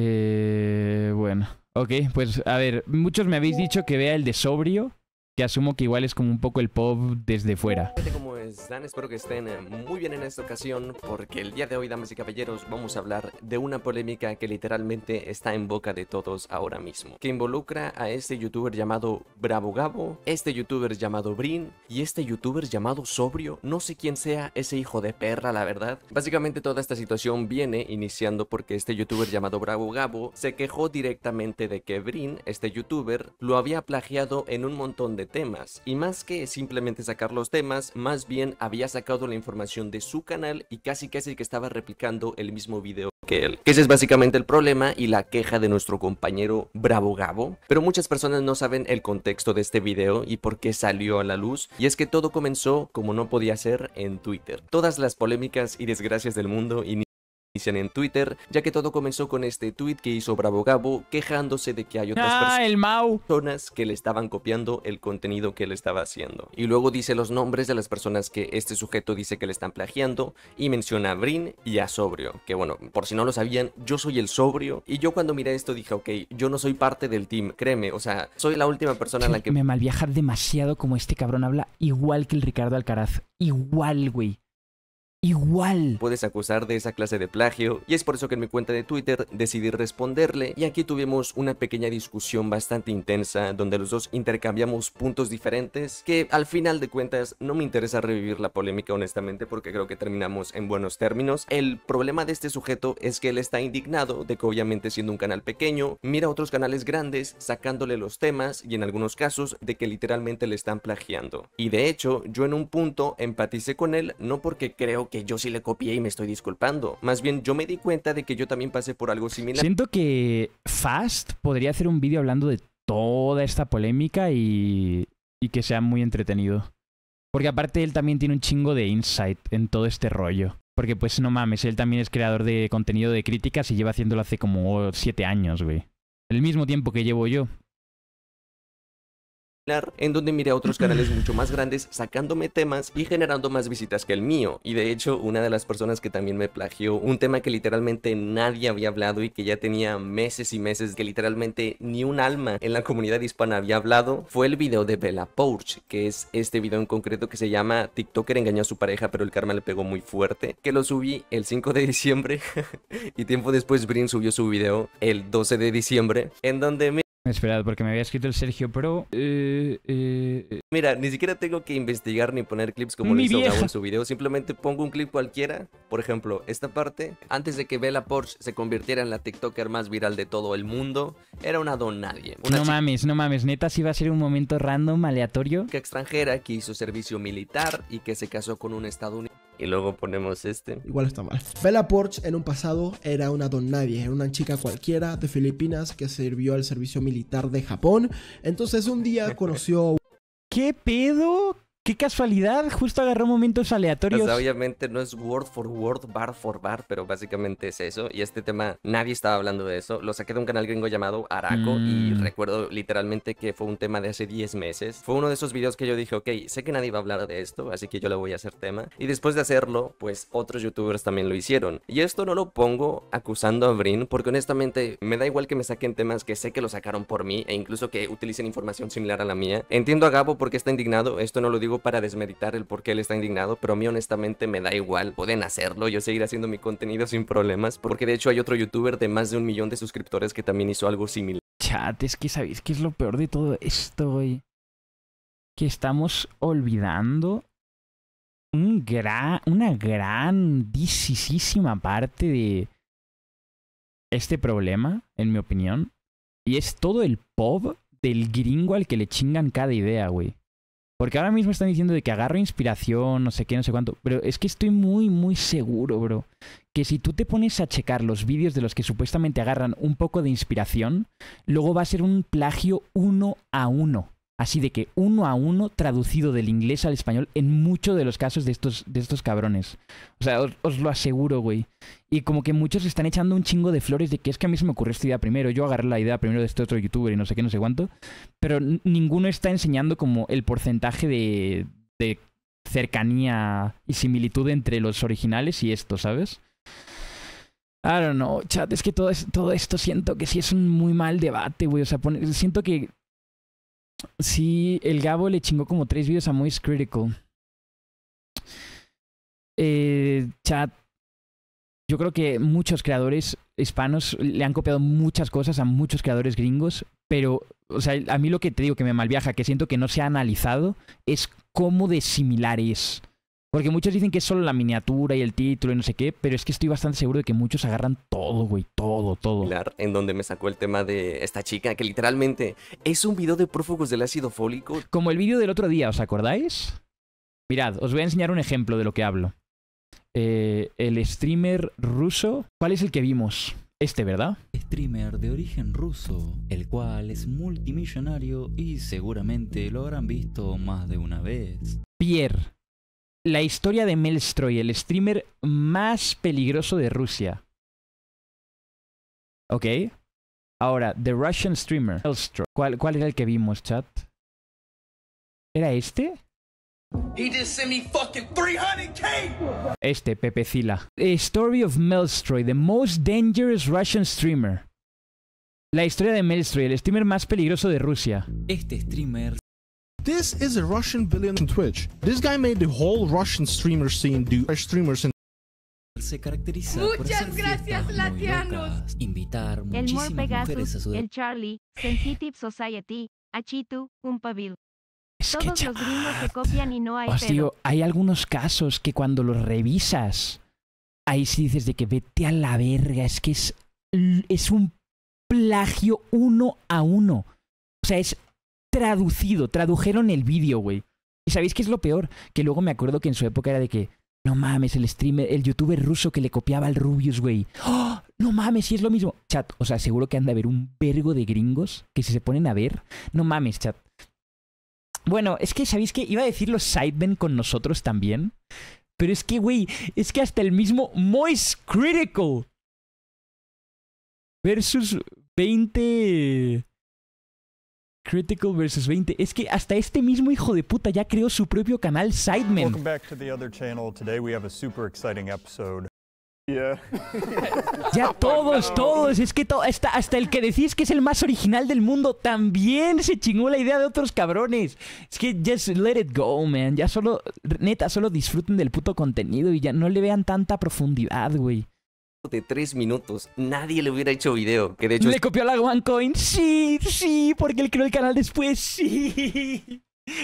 Eh, bueno, ok, pues a ver, muchos me habéis dicho que vea el de sobrio, que asumo que igual es como un poco el pop desde fuera. Pues, Dan Espero que estén eh, muy bien en esta ocasión porque el día de hoy, damas y caballeros, vamos a hablar de una polémica que literalmente está en boca de todos ahora mismo, que involucra a este youtuber llamado Bravo Gabo, este youtuber llamado Brin y este youtuber llamado Sobrio, no sé quién sea ese hijo de perra, la verdad. Básicamente toda esta situación viene iniciando porque este youtuber llamado Bravo Gabo se quejó directamente de que Brin, este youtuber, lo había plagiado en un montón de temas y más que simplemente sacar los temas, más bien había sacado la información de su canal y casi casi que estaba replicando el mismo video que él. Ese es básicamente el problema y la queja de nuestro compañero Bravo Gabo. Pero muchas personas no saben el contexto de este video y por qué salió a la luz. Y es que todo comenzó como no podía ser en Twitter. Todas las polémicas y desgracias del mundo y ...dicen en Twitter, ya que todo comenzó con este tweet que hizo Bravo Gabo quejándose de que hay otras ah, personas que le estaban copiando el contenido que él estaba haciendo. Y luego dice los nombres de las personas que este sujeto dice que le están plagiando y menciona a Brin y a Sobrio, que bueno, por si no lo sabían, yo soy el Sobrio y yo cuando miré esto dije, ok, yo no soy parte del team, créeme, o sea, soy la última persona en la que... Me malviaja demasiado como este cabrón habla igual que el Ricardo Alcaraz, igual, güey igual. Puedes acusar de esa clase de plagio y es por eso que en mi cuenta de Twitter decidí responderle y aquí tuvimos una pequeña discusión bastante intensa donde los dos intercambiamos puntos diferentes que al final de cuentas no me interesa revivir la polémica honestamente porque creo que terminamos en buenos términos. El problema de este sujeto es que él está indignado de que obviamente siendo un canal pequeño mira otros canales grandes sacándole los temas y en algunos casos de que literalmente le están plagiando. Y de hecho yo en un punto empaticé con él no porque creo que que yo sí le copié y me estoy disculpando. Más bien, yo me di cuenta de que yo también pasé por algo similar. Siento que Fast podría hacer un vídeo hablando de toda esta polémica y, y que sea muy entretenido. Porque aparte él también tiene un chingo de insight en todo este rollo. Porque pues no mames, él también es creador de contenido de críticas y lleva haciéndolo hace como siete años, güey. El mismo tiempo que llevo yo en donde miré a otros canales mucho más grandes sacándome temas y generando más visitas que el mío. Y de hecho, una de las personas que también me plagió un tema que literalmente nadie había hablado y que ya tenía meses y meses que literalmente ni un alma en la comunidad hispana había hablado fue el video de Bella Porch, que es este video en concreto que se llama TikToker engañó a su pareja pero el karma le pegó muy fuerte, que lo subí el 5 de diciembre y tiempo después Brin subió su video el 12 de diciembre en donde me Esperad, porque me había escrito el Sergio Pro. Eh, eh, eh. Mira, ni siquiera tengo que investigar ni poner clips como lo hizo en su video. Simplemente pongo un clip cualquiera. Por ejemplo, esta parte. Antes de que Bella Porsche se convirtiera en la TikToker más viral de todo el mundo, era una don nadie. no mames, no mames. Neta, si va a ser un momento random, aleatorio. Que extranjera que hizo servicio militar y que se casó con un estadounidense y luego ponemos este. Igual está mal. Bella Porch en un pasado era una don nadie, era una chica cualquiera de Filipinas que sirvió al servicio militar de Japón. Entonces un día conoció... ¿Qué pedo? Qué casualidad, justo agarró momentos aleatorios. Pues, obviamente no es word for word, bar for bar, pero básicamente es eso. Y este tema, nadie estaba hablando de eso. Lo saqué de un canal gringo llamado Araco y mm. recuerdo literalmente que fue un tema de hace 10 meses. Fue uno de esos videos que yo dije, ok, sé que nadie va a hablar de esto, así que yo le voy a hacer tema. Y después de hacerlo, pues otros youtubers también lo hicieron. Y esto no lo pongo acusando a Brin, porque honestamente me da igual que me saquen temas que sé que lo sacaron por mí e incluso que utilicen información similar a la mía. Entiendo a Gabo porque está indignado, esto no lo digo para desmeditar el por qué él está indignado, pero a mí honestamente me da igual. Pueden hacerlo, yo seguiré haciendo mi contenido sin problemas, porque de hecho hay otro youtuber de más de un millón de suscriptores que también hizo algo similar. Chat, es que sabéis que es lo peor de todo esto, güey. Que estamos olvidando un gran, una grandísima parte de este problema, en mi opinión. Y es todo el pop del gringo al que le chingan cada idea, güey. Porque ahora mismo están diciendo de que agarro inspiración, no sé qué, no sé cuánto. Pero es que estoy muy, muy seguro, bro. Que si tú te pones a checar los vídeos de los que supuestamente agarran un poco de inspiración, luego va a ser un plagio uno a uno. Así de que uno a uno traducido del inglés al español en muchos de los casos de estos, de estos cabrones. O sea, os, lo aseguro, güey. Y como que muchos están echando un chingo de flores de que es que a mí se me ocurrió esta idea primero. Yo agarré la idea primero de este otro youtuber y no sé qué, no sé cuánto. Pero ninguno está enseñando como el porcentaje de, cercanía y similitud entre los originales y esto, ¿sabes? I don't know, chat, es que todo, esto siento que sí es un muy mal debate, güey. O sea, siento que Sí, el Gabo le chingó como tres videos a Moist Critical. Eh, chat. Yo creo que muchos creadores hispanos le han copiado muchas cosas a muchos creadores gringos, pero, o sea, a mí lo que te digo que me malviaja, que siento que no se ha analizado, es cómo de similares. es. Porque muchos dicen que es solo la miniatura y el título y no sé qué, pero es que estoy bastante seguro de que muchos agarran todo, güey, todo, todo. en donde me sacó el tema de esta chica, que literalmente es un video de prófugos del ácido fólico. Como el vídeo del otro día, ¿os acordáis? Mirad, os voy a enseñar un ejemplo de lo que hablo. Eh, el streamer ruso, ¿cuál es el que vimos? Este, ¿verdad? Streamer de origen ruso, el cual es multimillonario y seguramente lo habrán visto más de una vez. Pierre la historia de Melstroy, el streamer más peligroso de Rusia. Ok. Ahora, The Russian Streamer. ¿Cuál, ¿Cuál era el que vimos, chat? ¿Era este? Este, Pepe The story of Melstroy, the most dangerous Russian streamer. La historia de Melstroy, el streamer más peligroso de Rusia. Este streamer This is a Russian billion on Twitch. This guy made the whole Russian streamer scene do uh, streamers in se caracteriza Muchas por gracias, latianos. invitar muchísimas el Pegasus, mujeres el Charlie, Sensitive Society, Achitu, Umpaville. Es Todos que los gringos se copian y no hay Os digo, hay algunos casos que cuando los revisas, ahí sí dices de que vete a la verga, es que es, es un plagio uno a uno. O sea, es traducido, tradujeron el vídeo, güey. ¿Y sabéis qué es lo peor? Que luego me acuerdo que en su época era de que, no mames, el streamer, el youtuber ruso que le copiaba al Rubius, güey. ¡Oh! No mames, si es lo mismo. Chat, o sea, seguro que anda a haber un vergo de gringos que si se ponen a ver, no mames, chat. Bueno, es que, ¿sabéis qué? Iba a decirlo los Sidemen con nosotros también. Pero es que, güey, es que hasta el mismo Moist Critical versus 20 Critical vs. 20. Es que hasta este mismo hijo de puta ya creó su propio canal Sidemen. Welcome back to the other channel. Today we have a super exciting ya todos, todos, es que hasta, hasta el que decís que es el más original del mundo también se chingó la idea de otros cabrones. Es que just let it go, man. Ya solo, neta, solo disfruten del puto contenido y ya no le vean tanta profundidad, güey de tres minutos. Nadie le hubiera hecho video. Que de hecho. Le copió la OneCoin. Sí, sí, porque él creó el canal después. Sí.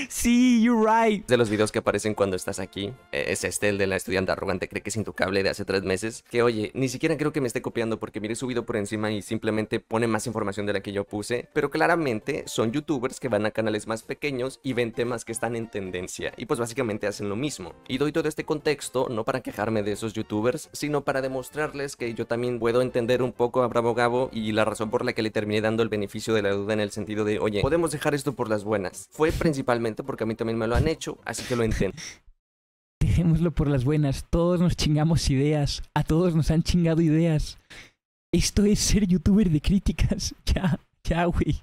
Sí, you're right. De los videos que aparecen cuando estás aquí, e, es este, el de la estudiante arrogante, cree que es intocable de hace tres meses. Que oye, ni siquiera creo que me esté copiando porque mire subido por encima y simplemente pone más información de la que yo puse. Pero claramente son youtubers que van a canales más pequeños y ven temas que están en tendencia. Y pues básicamente hacen lo mismo. Y doy todo este contexto no para quejarme de esos youtubers, sino para demostrarles que yo también puedo entender un poco a Bravo Gabo y la razón por la que le terminé dando el beneficio de la duda en el sentido de, oye, podemos dejar esto por las buenas. Fue principal porque a mí también me lo han hecho, así que lo entiendo. Dejémoslo por las buenas, todos nos chingamos ideas, a todos nos han chingado ideas. Esto es ser youtuber de críticas, ya, ya, güey.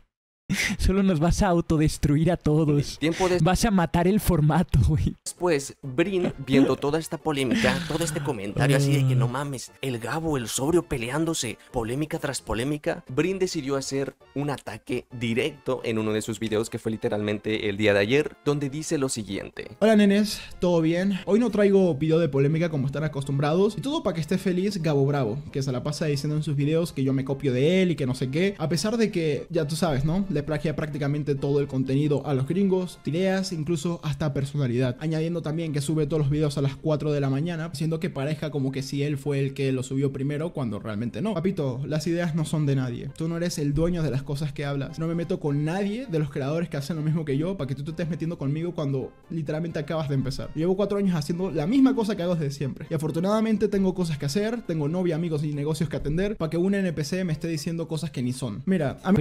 Solo nos vas a autodestruir a todos. Vas a matar el formato, güey. Después, Brin, viendo toda esta polémica, todo este comentario así de que no mames, el Gabo, el sobrio peleándose, polémica tras polémica, Brin decidió hacer un ataque directo en uno de sus videos que fue literalmente el día de ayer, donde dice lo siguiente. Hola nenes, ¿todo bien? Hoy no traigo video de polémica como están acostumbrados, y todo para que esté feliz Gabo Bravo, que se la pasa diciendo en sus videos que yo me copio de él y que no sé qué, a pesar de que, ya tú sabes, ¿no? plagia prácticamente todo el contenido a los gringos, Ideas, incluso hasta personalidad. Añadiendo también que sube todos los videos a las 4 de la mañana, siendo que parezca como que si él fue el que lo subió primero cuando realmente no. Papito, las ideas no son de nadie. Tú no eres el dueño de las cosas que hablas. No me meto con nadie de los creadores que hacen lo mismo que yo para que tú te estés metiendo conmigo cuando literalmente acabas de empezar. Llevo 4 años haciendo la misma cosa que hago desde siempre. Y afortunadamente tengo cosas que hacer, tengo novia, amigos y negocios que atender para que un NPC me esté diciendo cosas que ni son. Mira, a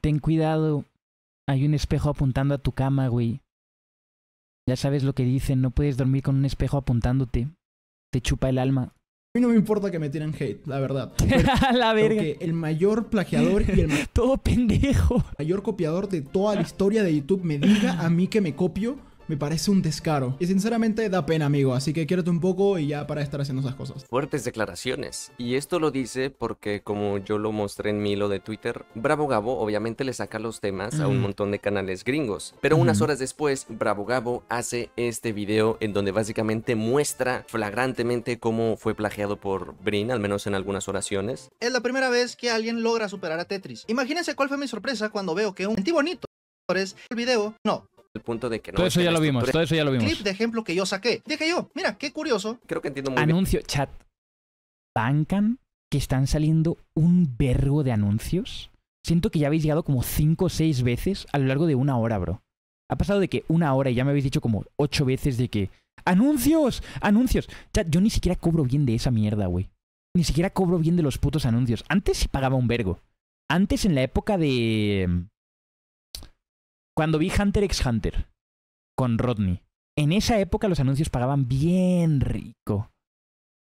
ten cuidado hay un espejo apuntando a tu cama, güey. Ya sabes lo que dicen, no puedes dormir con un espejo apuntándote. Te chupa el alma. A mí no me importa que me tiren hate, la verdad. la verga. el mayor plagiador y el Todo pendejo. mayor copiador de toda la historia de YouTube me diga a mí que me copio me parece un descaro. Y sinceramente da pena, amigo, así que quédate un poco y ya para estar haciendo esas cosas. Fuertes declaraciones. Y esto lo dice porque, como yo lo mostré en mi hilo de Twitter, Bravo Gabo obviamente le saca los temas a un montón de canales gringos. Pero unas horas después, Bravo Gabo hace este video en donde básicamente muestra flagrantemente cómo fue plagiado por Brin, al menos en algunas oraciones. Es la primera vez que alguien logra superar a Tetris. Imagínense cuál fue mi sorpresa cuando veo que un bonito el video, no, el punto de que no. Todo eso ya lo vimos, todo eso ya lo vimos. Clip de ejemplo que yo saqué. Dije yo, mira, qué curioso. Creo que entiendo muy Anuncio, chat. ¿Bancan que están saliendo un vergo de anuncios? Siento que ya habéis llegado como 5 o 6 veces a lo largo de una hora, bro. Ha pasado de que una hora y ya me habéis dicho como ocho veces de que. ¡Anuncios! ¡Anuncios! Chat, yo ni siquiera cobro bien de esa mierda, güey. Ni siquiera cobro bien de los putos anuncios. Antes sí pagaba un vergo. Antes en la época de cuando vi Hunter x Hunter con Rodney, en esa época los anuncios pagaban bien rico.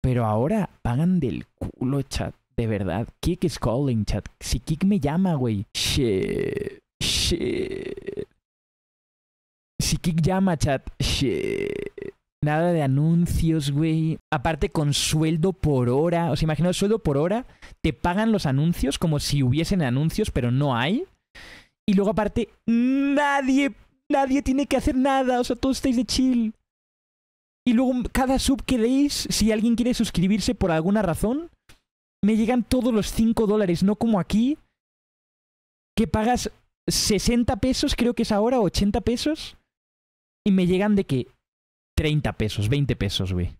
Pero ahora pagan del culo, chat. De verdad. Kick is calling, chat. Si Kick me llama, güey. Shit. Si Kick llama, chat. Shit. Nada de anuncios, güey. Aparte con sueldo por hora. ¿Os sea, imagino sueldo por hora? Te pagan los anuncios como si hubiesen anuncios, pero no hay. Y luego aparte, nadie, nadie tiene que hacer nada. O sea, todos estáis de chill. Y luego cada sub que deis, si alguien quiere suscribirse por alguna razón, me llegan todos los 5 dólares, no como aquí, que pagas 60 pesos, creo que es ahora, 80 pesos, y me llegan de que 30 pesos, 20 pesos, güey.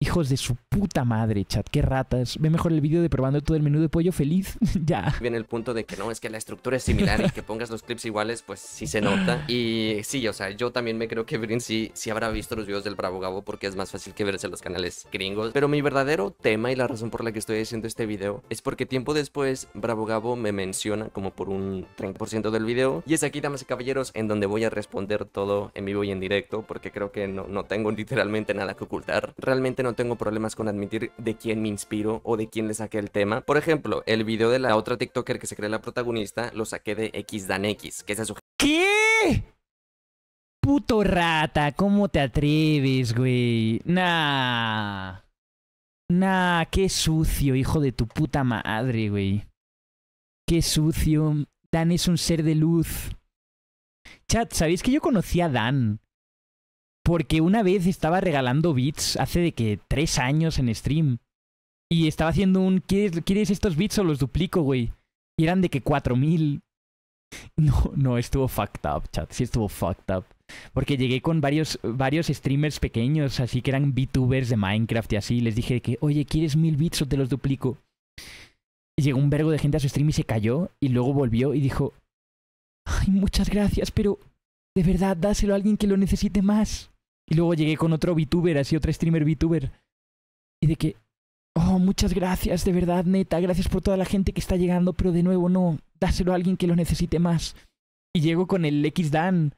Hijos de su puta madre, chat, qué ratas. Ve mejor el vídeo de probando todo el menú de pollo feliz. ya. Viene el punto de que no, es que la estructura es similar y que pongas los clips iguales, pues sí se nota. Y sí, o sea, yo también me creo que Brin sí, sí habrá visto los videos del Bravo Gabo porque es más fácil que verse los canales gringos. Pero mi verdadero tema y la razón por la que estoy haciendo este video es porque tiempo después Bravo Gabo me menciona como por un 30% del video. Y es aquí, damas y caballeros, en donde voy a responder todo en vivo y en directo porque creo que no, no tengo literalmente nada que ocultar. Realmente no tengo problemas con admitir de quién me inspiro o de quién le saqué el tema. Por ejemplo, el video de la otra TikToker que se cree la protagonista lo saqué de X Dan X, que su... ¿Qué? Puto rata, ¿cómo te atreves, güey? Nah. Nah, qué sucio, hijo de tu puta madre, güey. Qué sucio. Dan es un ser de luz. Chat, ¿sabéis que yo conocí a Dan? Porque una vez estaba regalando bits hace de que tres años en stream. Y estaba haciendo un ¿Quieres, estos bits o los duplico, güey? Y eran de que mil. No, no, estuvo fucked up, chat. Sí estuvo fucked up. Porque llegué con varios, varios streamers pequeños, así que eran VTubers de Minecraft y así. les dije que, oye, ¿quieres mil bits o te los duplico? llegó un vergo de gente a su stream y se cayó. Y luego volvió y dijo, ay, muchas gracias, pero de verdad dáselo a alguien que lo necesite más. Y luego llegué con otro VTuber, así otro streamer VTuber. Y de que, oh, muchas gracias, de verdad, neta, gracias por toda la gente que está llegando, pero de nuevo no, dáselo a alguien que lo necesite más. Y llego con el Xdan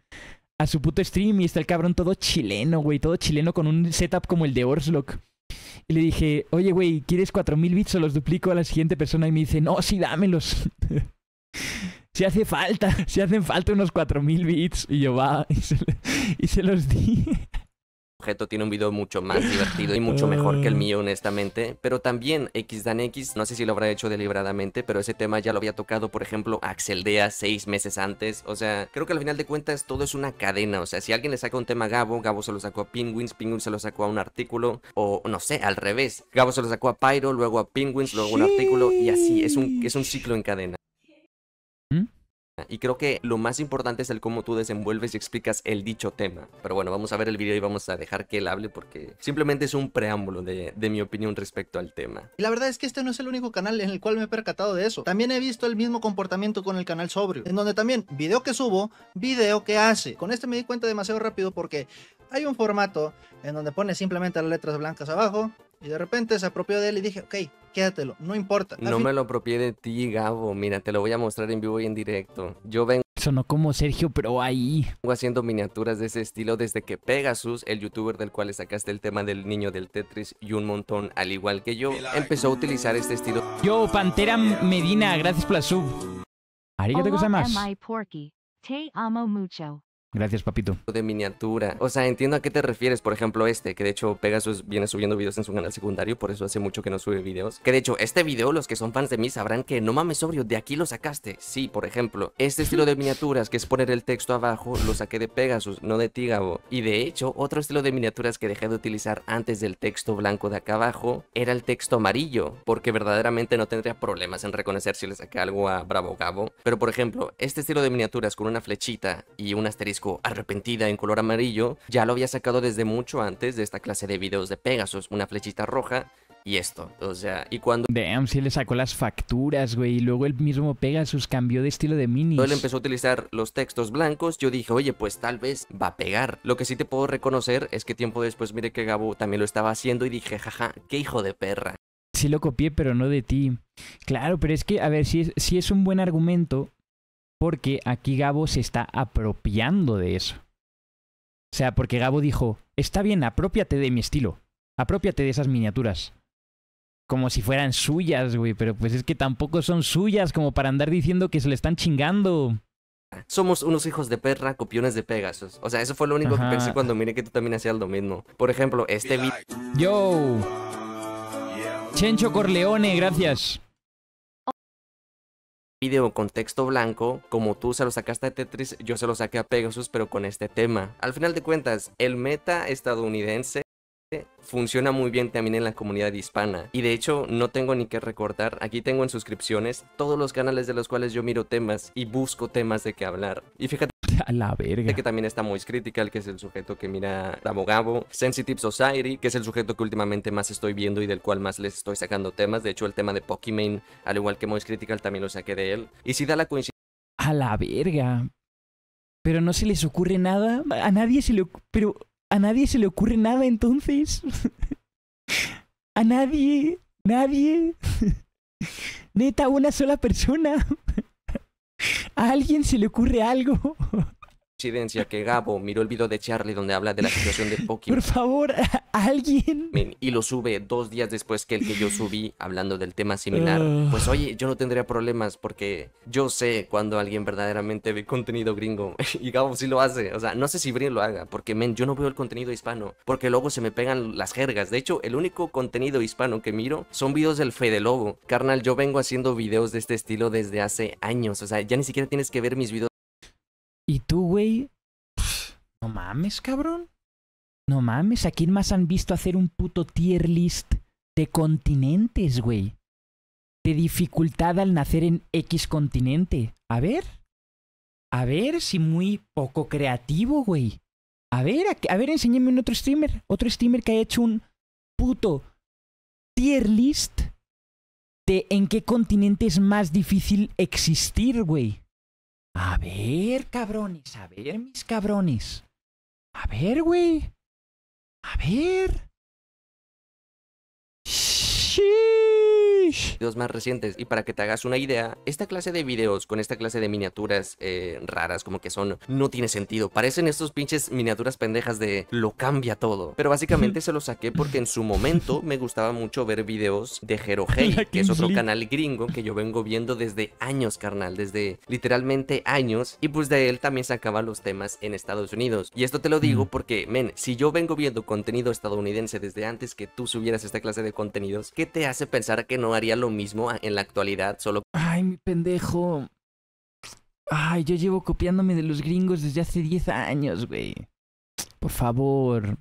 a su puto stream y está el cabrón todo chileno, güey, todo chileno con un setup como el de Orslock. Y le dije, oye, güey, ¿quieres 4.000 bits o los duplico a la siguiente persona? Y me dice, no, sí, dámelos. si hace falta, si hacen falta unos 4.000 bits. Y yo, va, y se, y se los di objeto tiene un video mucho más divertido y mucho mejor que el mm. mío, honestamente. Pero también XDanX, no sé si lo habrá hecho deliberadamente, pero ese tema ya lo había tocado, por ejemplo, Axel Dea seis meses antes. O sea, creo que al final de cuentas todo es una cadena. O sea, si alguien le saca un tema a Gabo, Gabo se lo sacó a Penguins, Penguins se lo sacó a un artículo, o no sé, al revés. Gabo se lo sacó a Pyro, luego a Penguins, luego a un artículo, y así es un, es un ciclo en cadena. Y creo que lo más importante es el cómo tú desenvuelves y explicas el dicho tema. Pero bueno, vamos a ver el video y vamos a dejar que él hable porque simplemente es un preámbulo de, mi opinión respecto al tema. Y la verdad es que este no es el único canal en el cual me he percatado de eso. También he visto el mismo comportamiento con el canal sobrio, en donde también video que subo, video que hace. Con este me di cuenta demasiado rápido porque hay un formato en donde pone simplemente las letras blancas abajo, y de repente se apropió de él y dije, ok, quédatelo, no importa. No me lo apropié de ti, Gabo. Mira, te lo voy a mostrar en vivo y en directo. Yo vengo. no como Sergio, pero ahí. Vengo haciendo miniaturas de ese estilo desde que Pegasus, el youtuber del cual sacaste el tema del niño del Tetris y un montón, al igual que yo, empezó a utilizar este estilo. Yo, Pantera Medina, gracias por la sub. te cosa más. Te amo mucho. Gracias, papito. De miniatura. O sea, entiendo a qué te refieres. Por ejemplo, este, que de hecho Pegasus viene subiendo videos en su canal secundario, por eso hace mucho que no sube videos. Que de hecho, este video, los que son fans de mí sabrán que no mames, sobrio, de aquí lo sacaste. Sí, por ejemplo, este estilo de miniaturas, que es poner el texto abajo, lo saqué de Pegasus, no de Tígabo. Y de hecho, otro estilo de miniaturas que dejé de utilizar antes del texto blanco de acá abajo era el texto amarillo, porque verdaderamente no tendría problemas en reconocer si le saqué algo a Bravo Gabo. Pero por ejemplo, este estilo de miniaturas con una flechita y un asterisco Arrepentida en color amarillo ya lo había sacado desde mucho antes de esta clase de videos de Pegasus, una flechita roja y esto. O sea, y cuando. Damn, si le sacó las facturas, güey. Y luego el mismo Pegasus cambió de estilo de mini. Él empezó a utilizar los textos blancos. Yo dije, oye, pues tal vez va a pegar. Lo que sí te puedo reconocer es que tiempo después, mire que Gabo también lo estaba haciendo. Y dije, jaja, qué hijo de perra. Sí lo copié, pero no de ti. Claro, pero es que, a ver, si si es un buen argumento, porque aquí Gabo se está apropiando de eso. O sea, porque Gabo dijo, está bien, apropiate de mi estilo, apropiate de esas miniaturas. Como si fueran suyas, güey, pero pues es que tampoco son suyas como para andar diciendo que se le están chingando. Somos unos hijos de perra, copiones de Pegasus. O sea, eso fue lo único que pensé cuando miré que tú también hacías lo mismo. Por ejemplo, este... Yo. Chencho Corleone, gracias video con texto blanco, como tú se lo sacaste de Tetris, yo se lo saqué a Pegasus, pero con este tema. Al final de cuentas, el meta estadounidense funciona muy bien también en la comunidad hispana. Y de hecho, no tengo ni que recordar. aquí tengo en suscripciones todos los canales de los cuales yo miro temas y busco temas de qué hablar. Y fíjate A la verga. Que también está Moist Critical, que es el sujeto que mira Gabo Sensitive Society, que es el sujeto que últimamente más estoy viendo y del cual más les estoy sacando temas. De hecho, el tema de Pokimane, al igual que Moist Critical, también lo saqué de él. Y si da la coincidencia. A la verga. Pero no se les ocurre nada. A nadie Pero a nadie se le ocurre nada entonces. a nadie. Nadie. Neta, una sola persona. ¿A alguien se le ocurre algo? coincidencia que Gabo miró el video de Charlie donde habla de la situación de Pokémon. Por favor, alguien. Y lo sube dos días después que el que yo subí hablando del tema similar. Ah. Pues oye, yo no tendría problemas porque yo sé cuando alguien verdaderamente ve contenido gringo. Y Gabo sí lo hace. O sea, no sé si Brin lo haga porque, men, yo no veo el contenido hispano porque luego se me pegan las jergas. De hecho, el único contenido hispano que miro son videos del fe de Lobo. Carnal, yo vengo haciendo videos de este estilo desde hace años. O sea, ya ni siquiera tienes que ver mis videos y tú, güey, no mames, cabrón. No mames, ¿a quién más han visto hacer un puto tier list de continentes, güey? De dificultad al nacer en X continente. A ver. A ver si muy poco creativo, güey. A ver, a, ver, enséñame un otro streamer. Otro streamer que haya hecho un puto tier list de en qué continente es más difícil existir, güey. A ver, cabrones, a ver, mis cabrones. A ver, güey. A ver. Sheesh. Videos más recientes. Y para que te hagas una idea, esta clase de videos con esta clase de miniaturas eh, raras, como que son, no tiene sentido. Parecen estos pinches miniaturas pendejas de lo cambia todo. Pero básicamente se los saqué porque en su momento me gustaba mucho ver videos de Hero que es otro canal gringo que yo vengo viendo desde años, carnal, desde literalmente años. Y pues de él también sacaba los temas en Estados Unidos. Y esto te lo digo mm. porque, men, si yo vengo viendo contenido estadounidense desde antes que tú subieras esta clase de contenidos, ¿qué te hace pensar que no haría lo mismo en la actualidad solo? Ay, mi pendejo. Ay, yo llevo copiándome de los gringos desde hace 10 años, güey. Por favor.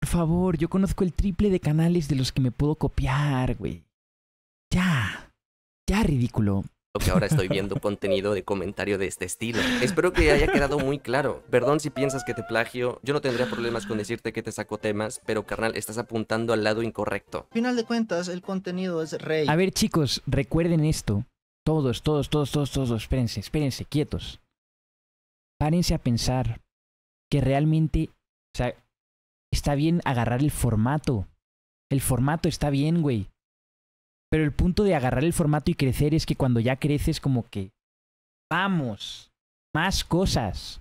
Por favor, yo conozco el triple de canales de los que me puedo copiar, güey. Ya. Ya, ridículo que ahora estoy viendo contenido de comentario de este estilo. Espero que haya quedado muy claro. Perdón si piensas que te plagio, yo no tendría problemas con decirte que te saco temas, pero carnal, estás apuntando al lado incorrecto. Final de cuentas, el contenido es rey. A ver chicos, recuerden esto. Todos, todos, todos, todos, todos, espérense, espérense, quietos. Párense a pensar que realmente, o sea, está bien agarrar el formato. El formato está bien, güey. Pero el punto de agarrar el formato y crecer es que cuando ya creces como que, vamos, más cosas.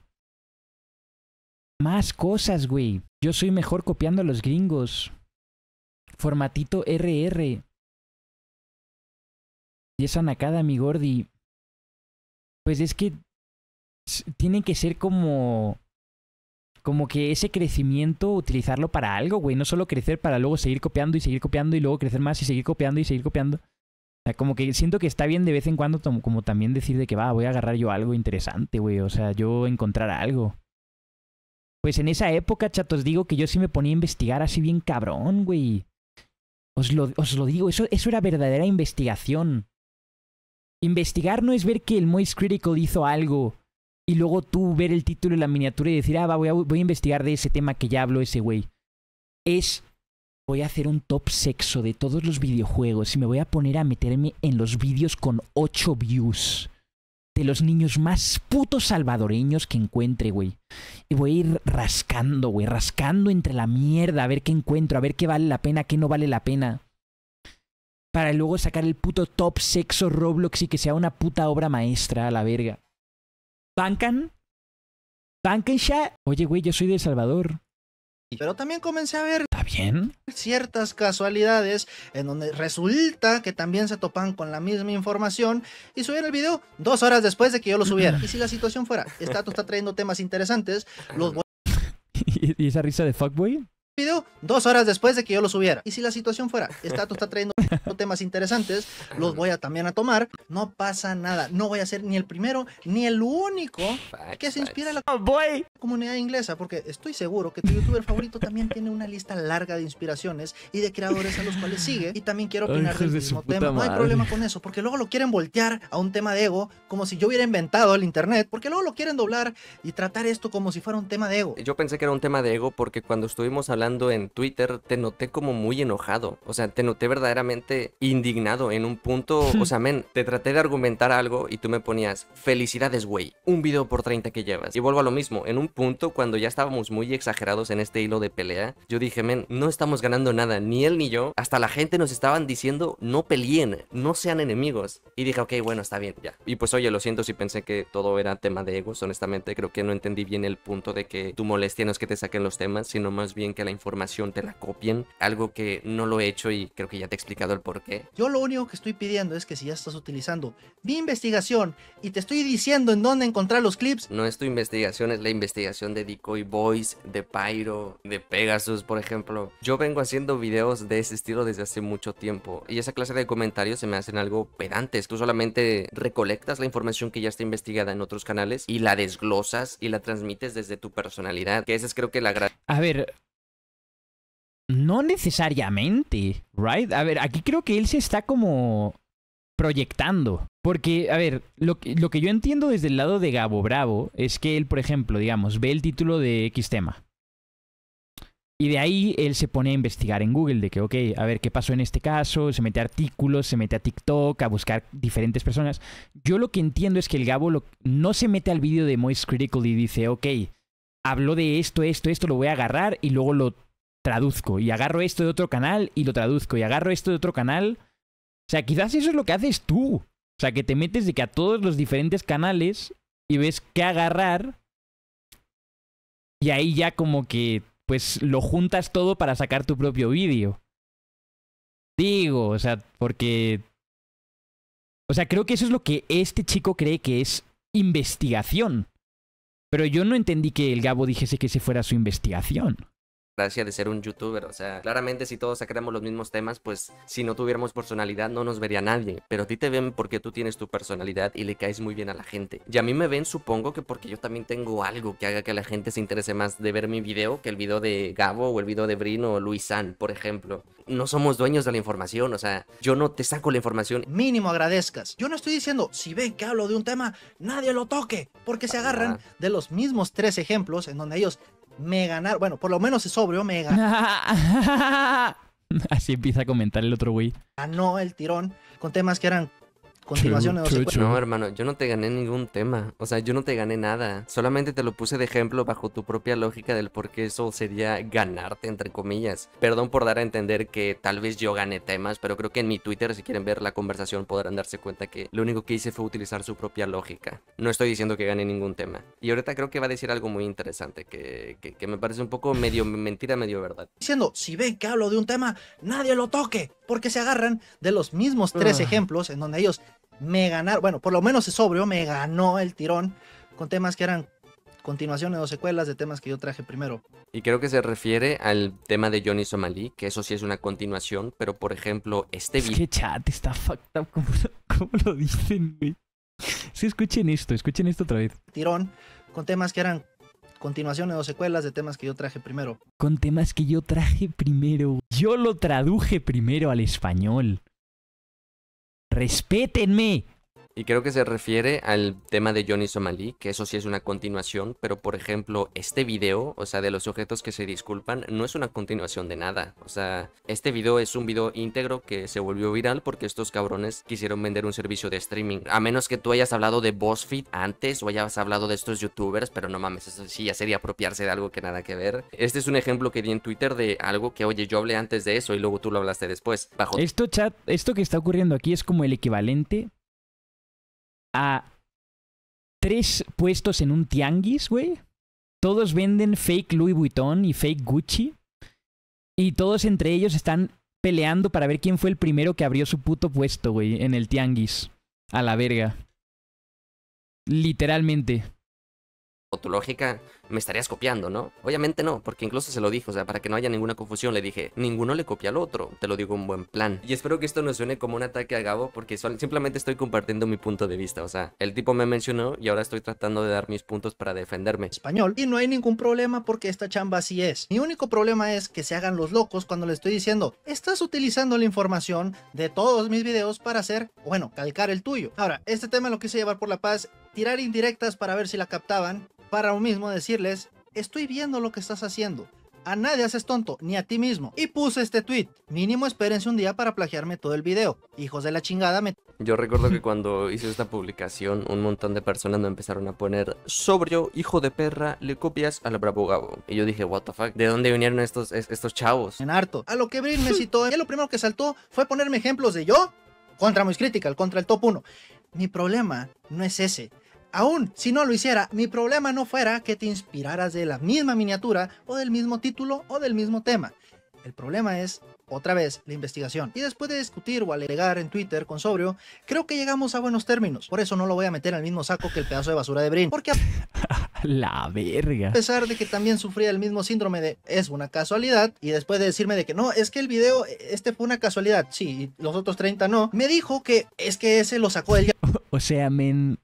Más cosas, güey. Yo soy mejor copiando a los gringos. Formatito RR. Y esa nakada, mi gordi. Pues es que Tienen que ser como como que ese crecimiento utilizarlo para algo, güey, no solo crecer para luego seguir copiando y seguir copiando y luego crecer más y seguir copiando y seguir copiando. O sea, como que siento que está bien de vez en cuando como también decir de que va, voy a agarrar yo algo interesante, güey, o sea, yo encontrar algo. Pues en esa época, chatos, digo que yo sí me ponía a investigar así bien cabrón, güey. Os lo, digo, eso, eso era verdadera investigación. Investigar no es ver que el Moist Critical hizo algo y luego tú ver el título y la miniatura y decir, ah, va, voy, a, voy a investigar de ese tema que ya habló ese güey. Es, voy a hacer un top sexo de todos los videojuegos y me voy a poner a meterme en los vídeos con 8 views de los niños más putos salvadoreños que encuentre, güey. Y voy a ir rascando, güey, rascando entre la mierda, a ver qué encuentro, a ver qué vale la pena, qué no vale la pena. Para luego sacar el puto top sexo Roblox y que sea una puta obra maestra a la verga. ¿Pancan ya? Oye, güey, yo soy de El Salvador. Pero también comencé a ver ¿Está bien? ciertas casualidades en donde resulta que también se topan con la misma información y subieron el video dos horas después de que yo lo subiera. y si la situación fuera, Status está trayendo temas interesantes, los ¿Y esa risa de fuckboy? Video dos horas después de que yo lo subiera. Y si la situación fuera, Status está trayendo temas interesantes, los voy a también a tomar. No pasa nada, no voy a ser ni el primero ni el único que se inspira a la oh, comunidad inglesa, porque estoy seguro que tu youtuber favorito también tiene una lista larga de inspiraciones y de creadores a los cuales sigue. Y también quiero opinar del mismo tema. No hay problema con eso, porque luego lo quieren voltear a un tema de ego, como si yo hubiera inventado el internet, porque luego lo quieren doblar y tratar esto como si fuera un tema de ego. Yo pensé que era un tema de ego porque cuando estuvimos hablando en Twitter te noté como muy enojado. O sea, te noté verdaderamente indignado en un punto. O sea, men, te traté de argumentar algo y tú me ponías, felicidades, güey, un video por 30 que llevas. Y vuelvo a lo mismo, en un punto cuando ya estábamos muy exagerados en este hilo de pelea, yo dije, men, no estamos ganando nada, ni él ni yo. Hasta la gente nos estaban diciendo, no peleen, no sean enemigos. Y dije, ok, bueno, está bien, ya. Y pues oye, lo siento si pensé que todo era tema de egos, honestamente, creo que no entendí bien el punto de que tu molestia no es que te saquen los temas, sino más bien que la información te la copien, algo que no lo he hecho y creo que ya te he explicado el por qué. Yo lo único que estoy pidiendo es que si ya estás utilizando mi investigación y te estoy diciendo en dónde encontrar los clips. No es tu investigación, es la investigación de Decoy Boys, de Pyro, de Pegasus, por ejemplo. Yo vengo haciendo videos de ese estilo desde hace mucho tiempo y esa clase de comentarios se me hacen algo pedantes. Tú solamente recolectas la información que ya está investigada en otros canales y la desglosas y la transmites desde tu personalidad, que esa es creo que la gran... A ver, no necesariamente, ¿right? A ver, aquí creo que él se está como proyectando. Porque, a ver, lo, que yo entiendo desde el lado de Gabo Bravo es que él, por ejemplo, digamos, ve el título de X tema. Y de ahí él se pone a investigar en Google de que, ok, a ver qué pasó en este caso, se mete a artículos, se mete a TikTok, a buscar diferentes personas. Yo lo que entiendo es que el Gabo no se mete al vídeo de Moist Critical y dice, ok, habló de esto, esto, esto, lo voy a agarrar y luego lo traduzco y agarro esto de otro canal y lo traduzco y agarro esto de otro canal. O sea, quizás eso es lo que haces tú. O sea, que te metes de que a todos los diferentes canales y ves qué agarrar y ahí ya como que pues lo juntas todo para sacar tu propio vídeo. Digo, o sea, porque... O sea, creo que eso es lo que este chico cree que es investigación. Pero yo no entendí que el Gabo dijese que se fuera su investigación. Gracias de ser un youtuber. O sea, claramente si todos sacáramos los mismos temas, pues si no tuviéramos personalidad no nos vería nadie. Pero a ti te ven porque tú tienes tu personalidad y le caes muy bien a la gente. Y a mí me ven supongo que porque yo también tengo algo que haga que la gente se interese más de ver mi video que el video de Gabo o el video de Brin o Luis por ejemplo. No somos dueños de la información, o sea, yo no te saco la información. Mínimo agradezcas. Yo no estoy diciendo, si ven que hablo de un tema, nadie lo toque, porque se agarran de los mismos tres ejemplos en donde ellos me ganaron. Bueno, por lo menos es sobrio, me ganaron. Así empieza a comentar el otro güey. Ganó el tirón con temas que eran continuación No, hermano, yo no te gané ningún tema. O sea, yo no te gané nada. Solamente te lo puse de ejemplo bajo tu propia lógica del por qué eso sería ganarte, entre comillas. Perdón por dar a entender que tal vez yo gané temas, pero creo que en mi Twitter, si quieren ver la conversación, podrán darse cuenta que lo único que hice fue utilizar su propia lógica. No estoy diciendo que gane ningún tema. Y ahorita creo que va a decir algo muy interesante, que, que, me parece un poco medio mentira, medio verdad. Diciendo, si ven que hablo de un tema, nadie lo toque, porque se agarran de los mismos tres ah. ejemplos en donde ellos me ganaron, bueno, por lo menos es sobrio, me ganó el tirón con temas que eran continuaciones o secuelas de temas que yo traje primero. Y creo que se refiere al tema de Johnny Somalí, que eso sí es una continuación, pero por ejemplo, este video. chat está fucked up, ¿cómo, lo dicen, güey? escuchen esto, escuchen esto otra vez. Tirón, con temas que eran continuaciones o secuelas de temas que yo traje primero. Con temas que yo traje primero. Yo lo traduje primero al español respetenme y creo que se refiere al tema de Johnny Somalí, que eso sí es una continuación, pero por ejemplo, este video, o sea, de los sujetos que se disculpan, no es una continuación de nada. O sea, este video es un video íntegro que se volvió viral porque estos cabrones quisieron vender un servicio de streaming. A menos que tú hayas hablado de BuzzFeed antes o hayas hablado de estos youtubers, pero no mames, eso sí ya sería apropiarse de algo que nada que ver. Este es un ejemplo que di en Twitter de algo que, oye, yo hablé antes de eso y luego tú lo hablaste después. Esto, chat, esto que está ocurriendo aquí es como el equivalente tres puestos en un tianguis, güey. Todos venden fake Louis Vuitton y fake Gucci. Y todos entre ellos están peleando para ver quién fue el primero que abrió su puto puesto, güey, en el tianguis. A la verga. Literalmente. O me estarías copiando, ¿no? Obviamente no, porque incluso se lo dije, o sea, para que no haya ninguna confusión, le dije, ninguno le copia al otro, te lo digo un buen plan. Y espero que esto no suene como un ataque a Gabo, porque simplemente estoy compartiendo mi punto de vista, o sea, el tipo me mencionó y ahora estoy tratando de dar mis puntos para defenderme. Español, y no hay ningún problema porque esta chamba así es. Mi único problema es que se hagan los locos cuando le estoy diciendo, estás utilizando la información de todos mis videos para hacer, bueno, calcar el tuyo. Ahora, este tema lo quise llevar por la paz, tirar indirectas para ver si la captaban, para lo mismo decir, les estoy viendo lo que estás haciendo. A nadie haces tonto, ni a ti mismo. Y puse este tweet. Mínimo espérense un día para plagiarme todo el video. Hijos de la chingada me... Yo recuerdo que cuando hice esta publicación, un montón de personas me empezaron a poner sobrio, hijo de perra, le copias al Bravo Gabo. Y yo dije, what the fuck, ¿de dónde vinieron estos, estos chavos? En harto. A lo que Brin me citó, Y lo primero que saltó fue ponerme ejemplos de yo contra crítica Critical, contra el top 1. Mi problema no es ese. Aún si no lo hiciera, mi problema no fuera que te inspiraras de la misma miniatura o del mismo título o del mismo tema. El problema es, otra vez, la investigación. Y después de discutir o alegar en Twitter con Sobrio, creo que llegamos a buenos términos. Por eso no lo voy a meter al mismo saco que el pedazo de basura de Brin. Porque La verga. A pesar de que también sufría el mismo síndrome de es una casualidad, y después de decirme de que no, es que el video, este fue una casualidad, sí, los otros 30 no, me dijo que es que ese lo sacó del... O sea, men,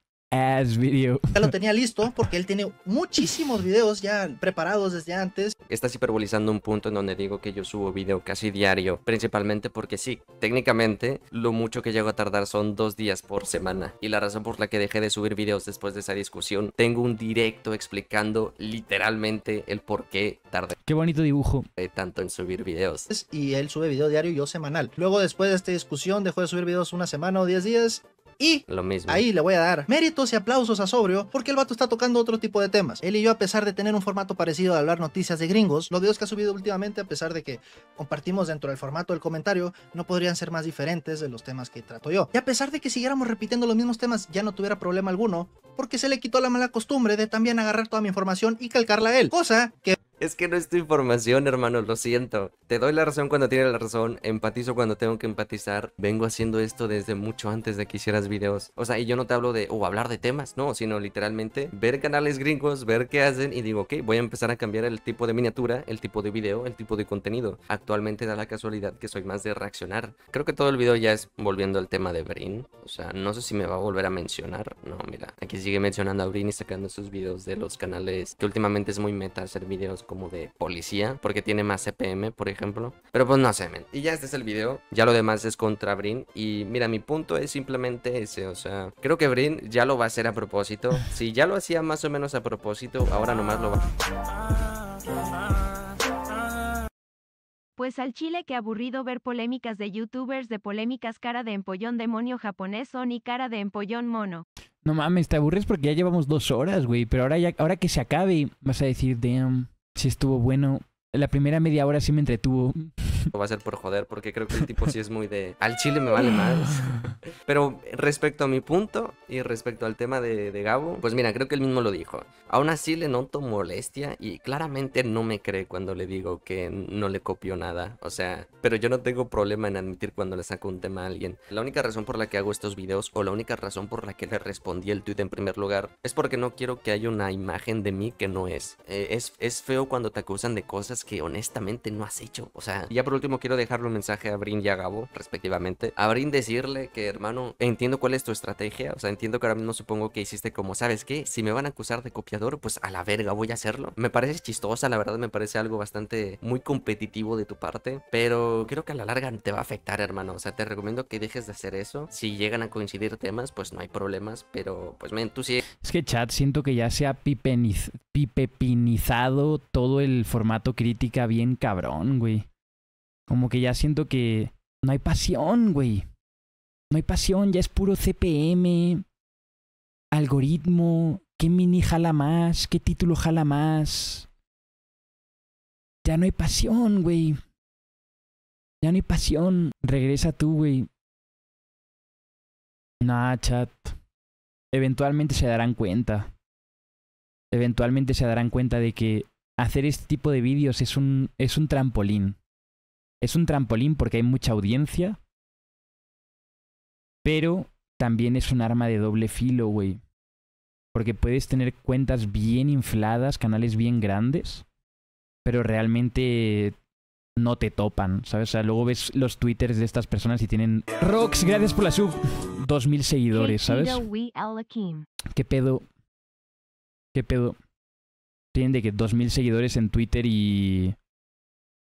video. Ya lo tenía listo porque él tiene muchísimos videos ya preparados desde antes. Estás hiperbolizando un punto en donde digo que yo subo video casi diario, principalmente porque sí, técnicamente lo mucho que llego a tardar son dos días por semana. Y la razón por la que dejé de subir videos después de esa discusión, tengo un directo explicando literalmente el por qué tardé. Qué bonito dibujo. tanto en subir videos. Y él sube video diario y yo semanal. Luego después de esta discusión dejó de subir videos una semana o diez días y lo mismo. ahí le voy a dar méritos y aplausos a Sobrio porque el vato está tocando otro tipo de temas. Él y yo, a pesar de tener un formato parecido de hablar noticias de gringos, los videos que ha subido últimamente, a pesar de que compartimos dentro del formato del comentario, no podrían ser más diferentes de los temas que trato yo. Y a pesar de que siguiéramos repitiendo los mismos temas, ya no tuviera problema alguno porque se le quitó la mala costumbre de también agarrar toda mi información y calcarla a él. Cosa que... Es que no es tu información, hermano, lo siento. Te doy la razón cuando tienes la razón, empatizo cuando tengo que empatizar. Vengo haciendo esto desde mucho antes de que hicieras videos. O sea, y yo no te hablo de, o hablar de temas, no, sino literalmente ver canales gringos, ver qué hacen y digo, ok, voy a empezar a cambiar el tipo de miniatura, el tipo de video, el tipo de contenido. Actualmente da la casualidad que soy más de reaccionar. Creo que todo el video ya es volviendo al tema de Brin. O sea, no sé si me va a volver a mencionar. No, mira, aquí sigue mencionando a Brin y sacando sus videos de los canales que últimamente es muy meta hacer videos como de policía, porque tiene más CPM, por ejemplo. Pero pues no sé, men. Y ya este es el video. Ya lo demás es contra Brin. Y mira, mi punto es simplemente ese. O sea, creo que Brin ya lo va a hacer a propósito. Si ya lo hacía más o menos a propósito, ahora nomás lo va. Pues al chile que aburrido ver polémicas de youtubers de polémicas cara de empollón demonio japonés o ni cara de empollón mono. No mames, te aburres porque ya llevamos dos horas, güey. Pero ahora, ya, ahora que se acabe, vas a decir, damn sí estuvo bueno. La primera media hora sí me entretuvo va a ser por joder, porque creo que el tipo sí es muy de. Al chile me vale más. Pero respecto a mi punto y respecto al tema de, Gabo, pues mira, creo que él mismo lo dijo. Aún así le noto molestia y claramente no me cree cuando le digo que no le copio nada. O sea, pero yo no tengo problema en admitir cuando le saco un tema a alguien. La única razón por la que hago estos videos o la única razón por la que le respondí el tweet en primer lugar es porque no quiero que haya una imagen de mí que no es. Eh, es, es feo cuando te acusan de cosas que honestamente no has hecho. O sea, ya por último quiero dejarle un mensaje a Brin y a Gabo, respectivamente. A Brin decirle que, hermano, entiendo cuál es tu estrategia. O sea, entiendo que ahora mismo supongo que hiciste como, ¿sabes qué? Si me van a acusar de copiador, pues a la verga voy a hacerlo. Me parece chistosa, la verdad, me parece algo bastante muy competitivo de tu parte. Pero creo que a la larga te va a afectar, hermano. O sea, te recomiendo que dejes de hacer eso. Si llegan a coincidir temas, pues no hay problemas. Pero, pues, me entusiasmo. Es que, chat, siento que ya se ha pipepinizado todo el formato crítica bien cabrón, güey. Como que ya siento que no hay pasión, güey. No hay pasión, ya es puro CPM, algoritmo, qué mini jala más, qué título jala más. Ya no hay pasión, güey. Ya no hay pasión. Regresa tú, güey. Nah, chat. Eventualmente se darán cuenta. Eventualmente se darán cuenta de que hacer este tipo de vídeos es un, es un trampolín. Es un trampolín porque hay mucha audiencia, pero también es un arma de doble filo, güey. Porque puedes tener cuentas bien infladas, canales bien grandes, pero realmente no te topan, ¿sabes? O sea, luego ves los twitters de estas personas y tienen Rox, gracias por la sub, 2000 seguidores, ¿sabes? ¿Qué pedo? ¿Qué pedo? Tienen de que 2000 seguidores en Twitter y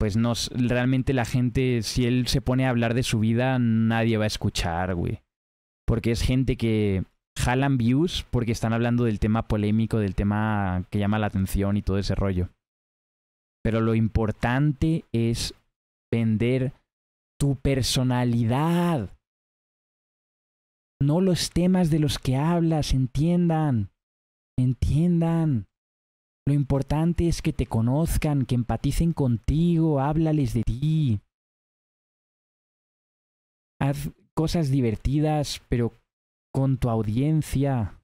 pues no, realmente la gente, si él se pone a hablar de su vida, nadie va a escuchar, güey. Porque es gente que jalan views porque están hablando del tema polémico, del tema que llama la atención y todo ese rollo. Pero lo importante es vender tu personalidad. No los temas de los que hablas, entiendan. Entiendan. Lo importante es que te conozcan, que empaticen contigo, háblales de ti. Haz cosas divertidas, pero con tu audiencia.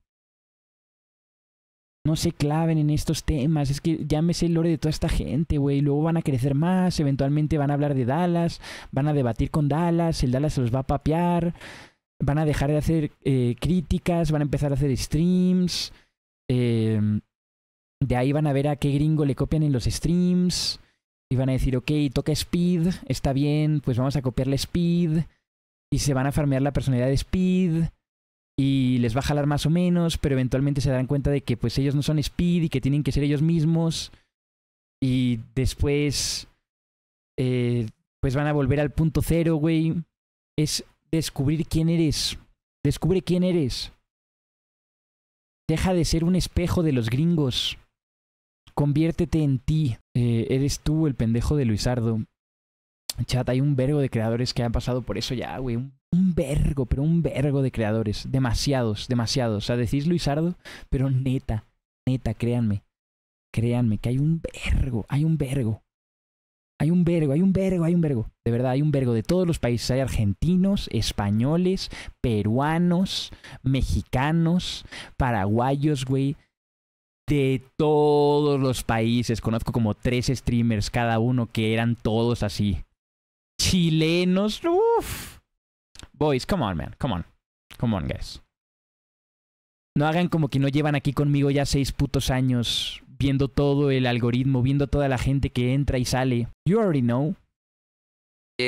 No se claven en estos temas. Es que llámese el lore de toda esta gente, güey. Luego van a crecer más. Eventualmente van a hablar de Dallas. Van a debatir con Dallas. El Dallas se los va a papear. Van a dejar de hacer eh, críticas. Van a empezar a hacer streams. Eh, de ahí van a ver a qué gringo le copian en los streams. Y van a decir, ok, toca Speed, está bien, pues vamos a copiarle Speed. Y se van a farmear la personalidad de Speed. Y les va a jalar más o menos, pero eventualmente se darán cuenta de que pues ellos no son Speed y que tienen que ser ellos mismos. Y después, eh, pues van a volver al punto cero, güey. Es descubrir quién eres. Descubre quién eres. Deja de ser un espejo de los gringos. Conviértete en ti. Eh, eres tú el pendejo de Luisardo. Chat, hay un vergo de creadores que han pasado por eso ya, güey. Un, un, vergo, pero un vergo de creadores. Demasiados, demasiados. O sea, decís Luisardo, pero neta, neta, créanme. Créanme que hay un vergo, hay un vergo. Hay un vergo, hay un vergo, hay un vergo. De verdad, hay un vergo de todos los países. Hay argentinos, españoles, peruanos, mexicanos, paraguayos, güey, de todos los países. Conozco como tres streamers cada uno que eran todos así. Chilenos, uff. Boys, come on, man, come on. Come on, guys. No hagan como que no llevan aquí conmigo ya seis putos años viendo todo el algoritmo, viendo toda la gente que entra y sale. You already know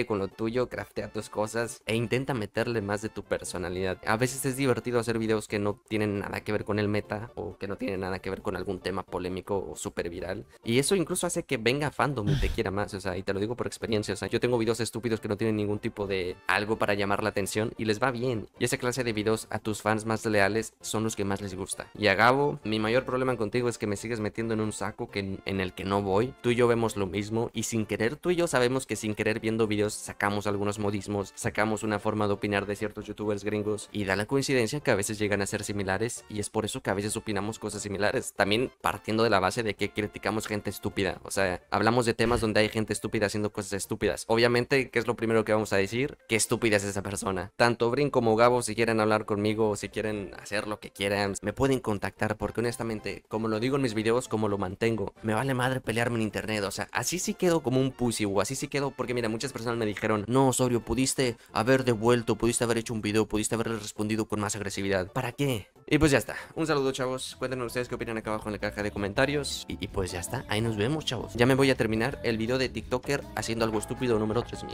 con lo tuyo, craftea tus cosas e intenta meterle más de tu personalidad. A veces es divertido hacer videos que no tienen nada que ver con el meta o que no tienen nada que ver con algún tema polémico o súper viral. Y eso incluso hace que venga fandom y te quiera más, o sea, y te lo digo por experiencia, o sea, yo tengo videos estúpidos que no tienen ningún tipo de algo para llamar la atención y les va bien. Y esa clase de videos a tus fans más leales son los que más les gusta. Y a Gabo, mi mayor problema contigo es que me sigues metiendo en un saco que, en el que no voy. Tú y yo vemos lo mismo y sin querer tú y yo sabemos que sin querer viendo videos sacamos algunos modismos, sacamos una forma de opinar de ciertos youtubers gringos y da la coincidencia que a veces llegan a ser similares y es por eso que a veces opinamos cosas similares. También partiendo de la base de que criticamos gente estúpida, o sea, hablamos de temas donde hay gente estúpida haciendo cosas estúpidas. Obviamente, que es lo primero que vamos a decir? Qué estúpida es esa persona. Tanto Brin como Gabo, si quieren hablar conmigo o si quieren hacer lo que quieran, me pueden contactar porque honestamente, como lo digo en mis videos, como lo mantengo, me vale madre pelearme en internet, o sea, así sí quedo como un pussy o así sí quedo porque mira, muchas personas me dijeron, no, Osorio, pudiste haber devuelto, pudiste haber hecho un video, pudiste haberle respondido con más agresividad. ¿Para qué? Y pues ya está. Un saludo, chavos. Cuéntenos ustedes qué opinan acá abajo en la caja de comentarios. Y, pues ya está. Ahí nos vemos, chavos. Ya me voy a terminar el video de TikToker haciendo algo estúpido número 3000.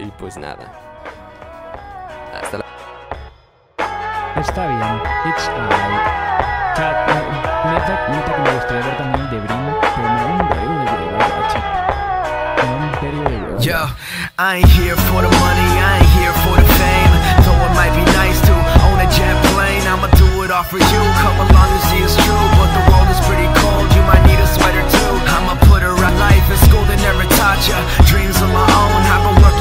Y pues nada. Hasta la... Está bien. It's también de Yo, I ain't here for the money, I ain't here for the fame Though it might be nice to own a jet plane I'ma do it all for you, come along and see it's true But the world is pretty cold, you might need a sweater too I'ma put her on life in school they never taught ya Dreams of my own, I've been working